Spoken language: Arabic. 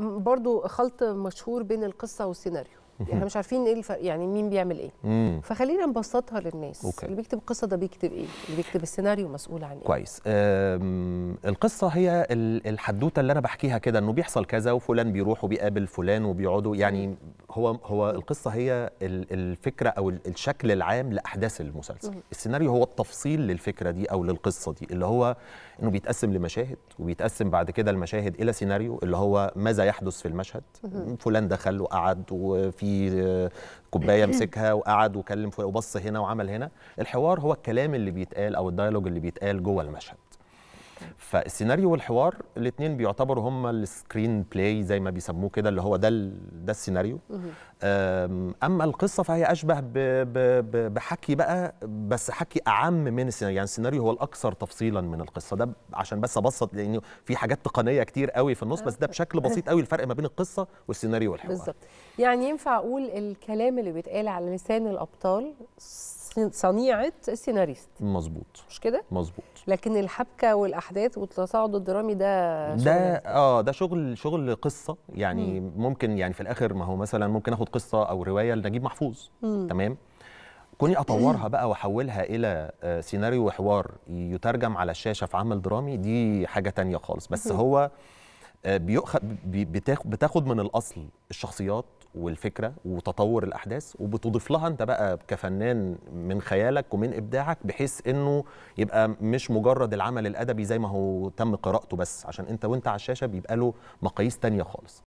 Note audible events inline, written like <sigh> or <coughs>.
برضو خلط مشهور بين القصه والسيناريو احنا مش عارفين ايه الفرق يعني مين بيعمل ايه فخلينا نبسطها للناس أوكي. اللي بيكتب القصه ده بيكتب ايه اللي بيكتب السيناريو مسؤول عن ايه كويس القصه هي الحدوته اللي انا بحكيها كده انه بيحصل كذا وفلان بيروح وبيقابل فلان وبيقعدوا يعني هو هو القصه هي الفكره او الشكل العام لاحداث المسلسل السيناريو هو التفصيل للفكره دي او للقصه دي اللي هو انه بيتقسم لمشاهد وبيتقسم بعد كده المشاهد الى سيناريو اللي هو ماذا يحدث في المشهد فلان دخل وقعد وفي كوبايه <coughs> مسكها وقعد وكلم وبص هنا وعمل هنا الحوار هو الكلام اللي بيتقال او الدايلوج اللي بيتقال جوه المشهد فالسيناريو والحوار الاثنين بيعتبروا هم السكرين بلاي زي ما بيسموه كده اللي هو ده ده السيناريو اما القصه فهي اشبه بـ بـ بحكي بقى بس حكي اعم من السيناريو يعني السيناريو هو الاكثر تفصيلا من القصه ده عشان بس ابسط لانه في حاجات تقنيه كتير قوي في النص بس ده بشكل بسيط قوي الفرق ما بين القصه والسيناريو والحوار بالظبط يعني ينفع اقول الكلام اللي بيتقال على لسان الابطال صنيعه السيناريست مظبوط مش كده مظبوط لكن الحبكه والاحداث والتصاعد الدرامي ده ده اه ده شغل شغل قصه يعني مم. ممكن يعني في الاخر ما هو مثلا ممكن اخد قصه او روايه لنجيب محفوظ مم. تمام كوني اطورها بقى واحولها الى آه، سيناريو وحوار يترجم على الشاشه في عمل درامي دي حاجه تانية خالص بس مم. هو آه، بيأخذ بتاخد من الاصل الشخصيات والفكره وتطور الاحداث وبتضيف لها انت بقى كفنان من خيالك ومن ابداعك بحيث انه يبقى مش مجرد العمل الادبي زي ما هو تم قراءته بس عشان انت وانت على الشاشه بيبقى له مقاييس تانية خالص